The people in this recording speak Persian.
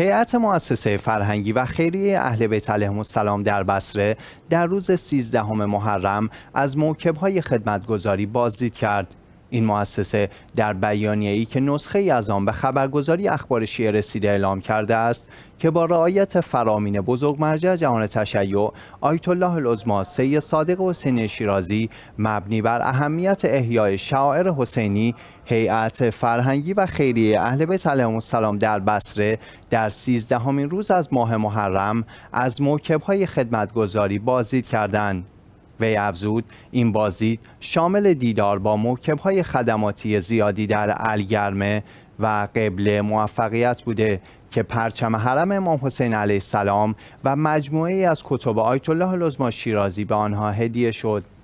هیئت مؤسسه فرهنگی و خیریه اهل بیت علیهم السلام در بصره در روز 13 محرم از موکب‌های خدمتگذاری بازدید کرد این مؤسسه در بیانیه ای که نسخه ای از آن به خبرگزاری اخبار شیعه رسیده اعلام کرده است که با رعایت فرامین بزرگ مرجع جهان تشیع آیت الله العظما سید صادق حسین شیرازی مبنی بر اهمیت احیای شاعر حسینی هیئت فرهنگی و خیریه اهل بیت علیهم السلام در بصره در سیزدهمین روز از ماه محرم از های خدمتگزاری بازدید کردند وی افزود این بازی شامل دیدار با های خدماتی زیادی در الگرمه و قبل موفقیت بوده که پرچم حرم امام حسین علیه السلام و مجموعه از کتب آیت الله لزما شیرازی به آنها هدیه شد